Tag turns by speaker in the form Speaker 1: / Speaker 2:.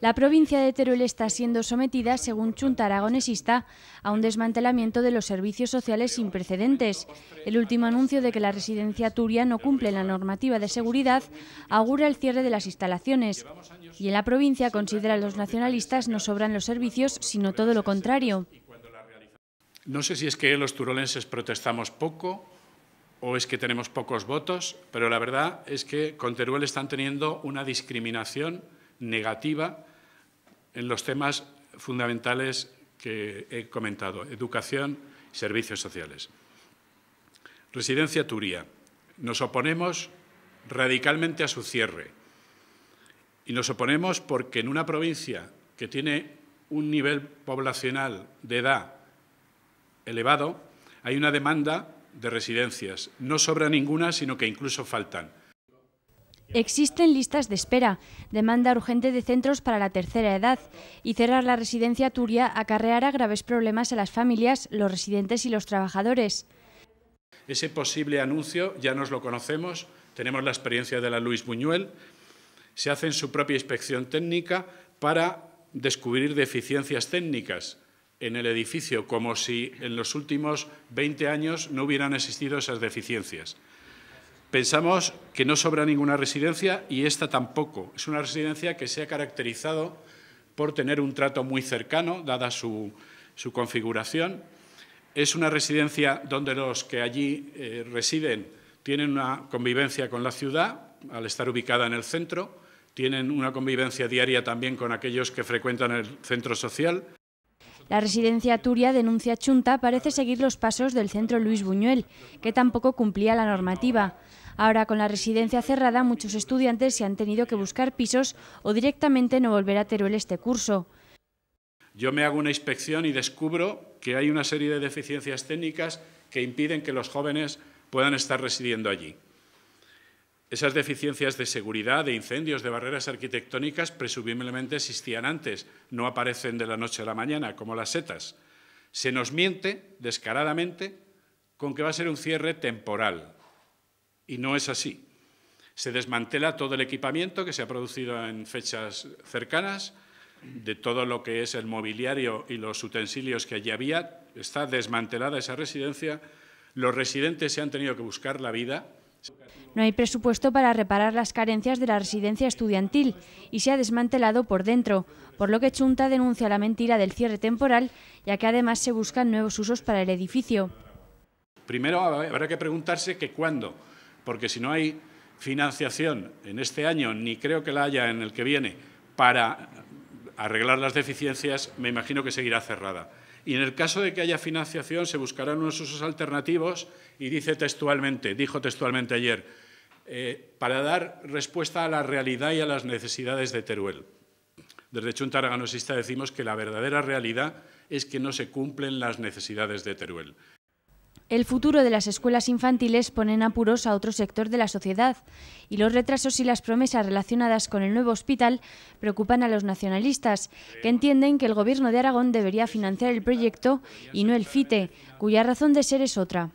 Speaker 1: La provincia de Teruel está siendo sometida, según Chunta Aragonesista, a un desmantelamiento de los servicios sociales sin precedentes. El último anuncio de que la residencia Turia no cumple la normativa de seguridad augura el cierre de las instalaciones. Y en la provincia consideran los nacionalistas no sobran los servicios, sino todo lo contrario.
Speaker 2: No sé si es que los turolenses protestamos poco o es que tenemos pocos votos, pero la verdad es que con Teruel están teniendo una discriminación negativa en los temas fundamentales que he comentado, educación y servicios sociales. Residencia Turía. Nos oponemos radicalmente a su cierre. Y nos oponemos porque en una provincia que tiene un nivel poblacional de edad elevado, hay una demanda de residencias. No sobra ninguna, sino que incluso faltan.
Speaker 1: Existen listas de espera, demanda urgente de centros para la tercera edad y cerrar la residencia Turia acarreará graves problemas a las familias, los residentes y los trabajadores.
Speaker 2: Ese posible anuncio ya nos lo conocemos, tenemos la experiencia de la Luis Buñuel, se hace en su propia inspección técnica para descubrir deficiencias técnicas en el edificio, como si en los últimos 20 años no hubieran existido esas deficiencias. Pensamos que no sobra ninguna residencia y esta tampoco. Es una residencia que se ha caracterizado por tener un trato muy cercano, dada su, configuración. Es una residencia donde los que allí eh, residen tienen una convivencia con la ciudad, al estar ubicada en el centro, tienen una convivencia diaria también con aquellos que frecuentan el centro social
Speaker 1: la residencia Turia denuncia Chunta parece seguir los pasos del centro Luis Buñuel, que tampoco cumplía la normativa. Ahora, con la residencia cerrada, muchos estudiantes se han tenido que buscar pisos o directamente no volver a Teruel este curso.
Speaker 2: Yo me hago una inspección y descubro que hay una serie de deficiencias técnicas que impiden que los jóvenes puedan estar residiendo allí. Esas deficiencias de seguridad, de incendios, de barreras arquitectónicas presumiblemente existían antes, no aparecen de la noche a la mañana, como las setas. Se nos miente descaradamente con que va a ser un cierre temporal. Y no es así. Se desmantela todo el equipamiento que se ha producido en fechas cercanas, de todo lo que es el mobiliario y los utensilios que allí había. Está desmantelada esa residencia. Los residentes se han tenido que buscar la vida
Speaker 1: no hay presupuesto para reparar las carencias de la residencia estudiantil y se ha desmantelado por dentro, por lo que Chunta denuncia la mentira del cierre temporal, ya que además se buscan nuevos usos para el edificio.
Speaker 2: Primero habrá que preguntarse que cuándo, porque si no hay financiación en este año, ni creo que la haya en el que viene, para arreglar las deficiencias, me imagino que seguirá cerrada. Y en el caso de que haya financiación, se buscarán unos usos alternativos y dice textualmente, dijo textualmente ayer, eh, para dar respuesta a la realidad y a las necesidades de Teruel. Desde Chunta decimos que la verdadera realidad es que no se cumplen las necesidades de Teruel.
Speaker 1: El futuro de las escuelas infantiles pone en apuros a otro sector de la sociedad y los retrasos y las promesas relacionadas con el nuevo hospital preocupan a los nacionalistas, que entienden que el Gobierno de Aragón debería financiar el proyecto y no el FITE, cuya razón de ser es otra.